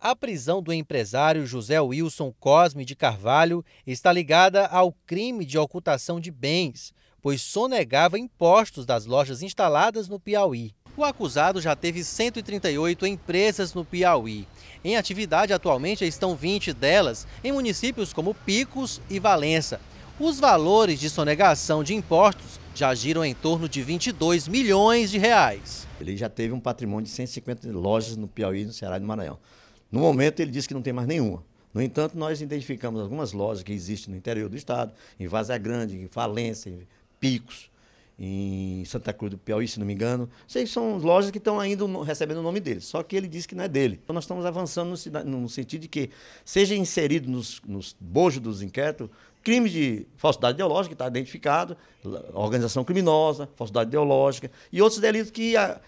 A prisão do empresário José Wilson Cosme de Carvalho está ligada ao crime de ocultação de bens, pois sonegava impostos das lojas instaladas no Piauí. O acusado já teve 138 empresas no Piauí. Em atividade atualmente estão 20 delas em municípios como Picos e Valença. Os valores de sonegação de impostos já giram em torno de 22 milhões de reais. Ele já teve um patrimônio de 150 lojas no Piauí, no Ceará e no Maranhão. No momento, ele disse que não tem mais nenhuma. No entanto, nós identificamos algumas lojas que existem no interior do estado, em Vaza Grande, em Falência, em Picos, em Santa Cruz do Piauí, se não me engano. Vocês são lojas que estão ainda recebendo o nome dele, só que ele disse que não é dele. Então, nós estamos avançando no, no sentido de que seja inserido nos, nos bojos dos inquéritos crime de falsidade ideológica, que está identificado, organização criminosa, falsidade ideológica e outros delitos que... A,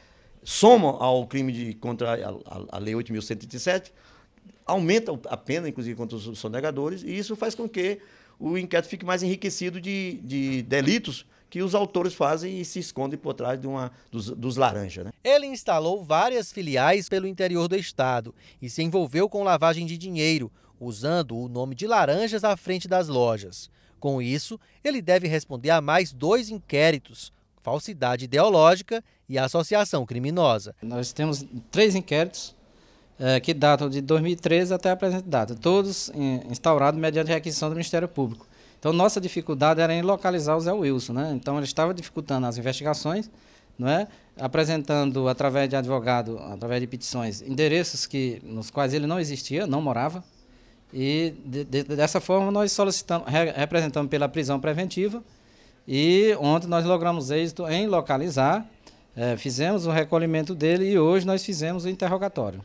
soma ao crime de, contra a, a, a Lei 8.137, aumenta a pena, inclusive, contra os sonegadores, e isso faz com que o inquérito fique mais enriquecido de, de delitos que os autores fazem e se escondem por trás de uma, dos, dos laranjas. Né? Ele instalou várias filiais pelo interior do estado e se envolveu com lavagem de dinheiro, usando o nome de laranjas à frente das lojas. Com isso, ele deve responder a mais dois inquéritos, falsidade ideológica e associação criminosa. Nós temos três inquéritos é, que datam de 2013 até a presente data, todos instaurados mediante requisição do Ministério Público. Então, nossa dificuldade era em localizar o Zé Wilson, né? Então, ele estava dificultando as investigações, não é? apresentando através de advogado, através de petições, endereços que nos quais ele não existia, não morava. E de, de, dessa forma nós solicitamos, re, representamos pela prisão preventiva e ontem nós logramos êxito em localizar, é, fizemos o recolhimento dele e hoje nós fizemos o interrogatório.